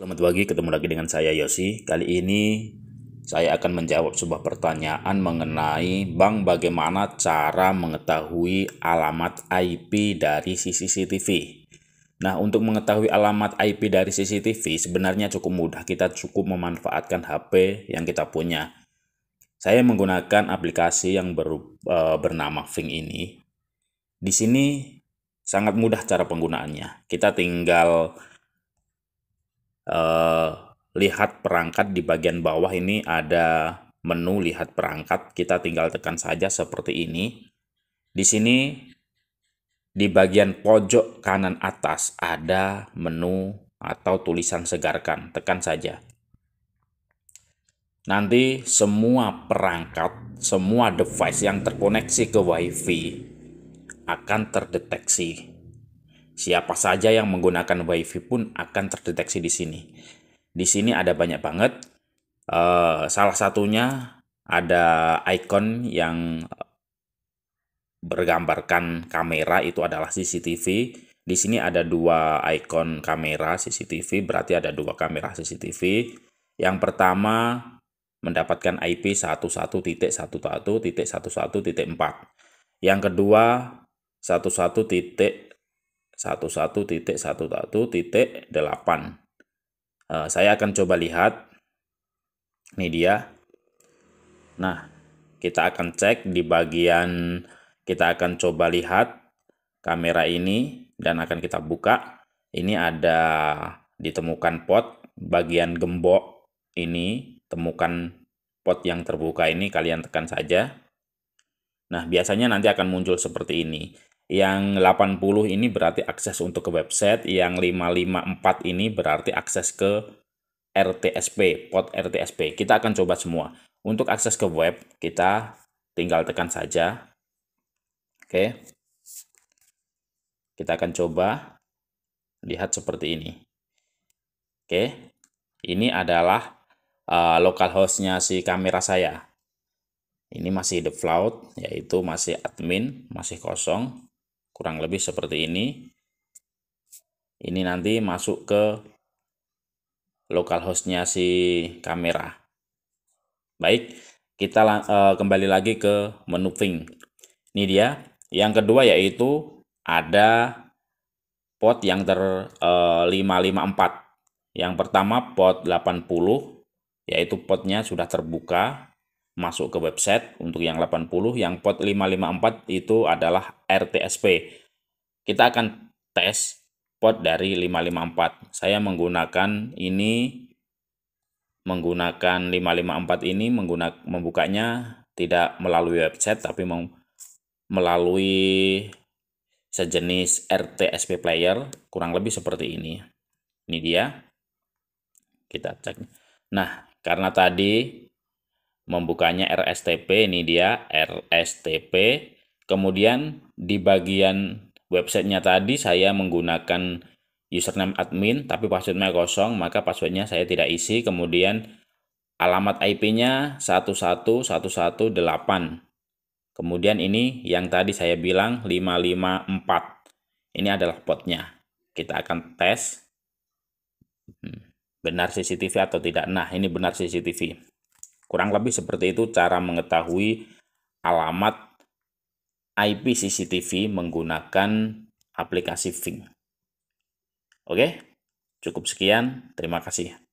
Selamat pagi, ketemu lagi dengan saya Yosi. Kali ini saya akan menjawab sebuah pertanyaan mengenai bang bagaimana cara mengetahui alamat IP dari CCTV. Nah, untuk mengetahui alamat IP dari CCTV sebenarnya cukup mudah. Kita cukup memanfaatkan HP yang kita punya. Saya menggunakan aplikasi yang ber, e, bernama Ving ini. Di sini sangat mudah cara penggunaannya. Kita tinggal eh, lihat perangkat di bagian bawah ini ada menu lihat perangkat. Kita tinggal tekan saja seperti ini. Di sini di bagian pojok kanan atas ada menu atau tulisan segarkan. Tekan saja. Nanti semua perangkat, semua device yang terkoneksi ke WiFi akan terdeteksi Siapa saja yang menggunakan WiFi pun akan terdeteksi di sini. Di sini ada banyak banget. Uh, salah satunya ada icon yang bergambarkan kamera itu adalah CCTV. Di sini ada dua icon kamera CCTV, berarti ada dua kamera CCTV. Yang pertama mendapatkan IP 11.11.11.4. Yang kedua titik eh, saya akan coba lihat. Ini dia. Nah, kita akan cek di bagian kita akan coba lihat kamera ini dan akan kita buka. Ini ada ditemukan pot bagian gembok ini, temukan pot yang terbuka ini kalian tekan saja. Nah, biasanya nanti akan muncul seperti ini yang 80 ini berarti akses untuk ke website, yang 554 ini berarti akses ke RTSP, pot RTSP. Kita akan coba semua. Untuk akses ke web, kita tinggal tekan saja. Oke. Kita akan coba lihat seperti ini. Oke. Ini adalah uh, local hostnya si kamera saya. Ini masih default, yaitu masih admin, masih kosong kurang lebih seperti ini ini nanti masuk ke localhostnya si kamera baik kita uh, kembali lagi ke menu ping ini dia yang kedua yaitu ada pot yang ter uh, eh, 554 yang pertama pot 80 yaitu potnya sudah terbuka masuk ke website untuk yang 80 yang pot 554 itu adalah RTSP kita akan tes pot dari 554 saya menggunakan ini menggunakan 554 ini menggunakan membukanya tidak melalui website tapi melalui sejenis RTSP player kurang lebih seperti ini ini dia kita cek nah karena tadi membukanya RSTP ini dia RSTP kemudian di bagian websitenya tadi saya menggunakan username admin tapi passwordnya kosong maka passwordnya saya tidak isi kemudian alamat IP-nya 11118 kemudian ini yang tadi saya bilang 554 ini adalah potnya kita akan tes hmm, benar CCTV atau tidak nah ini benar CCTV Kurang lebih seperti itu cara mengetahui alamat IP CCTV menggunakan aplikasi Ving. Oke, cukup sekian. Terima kasih.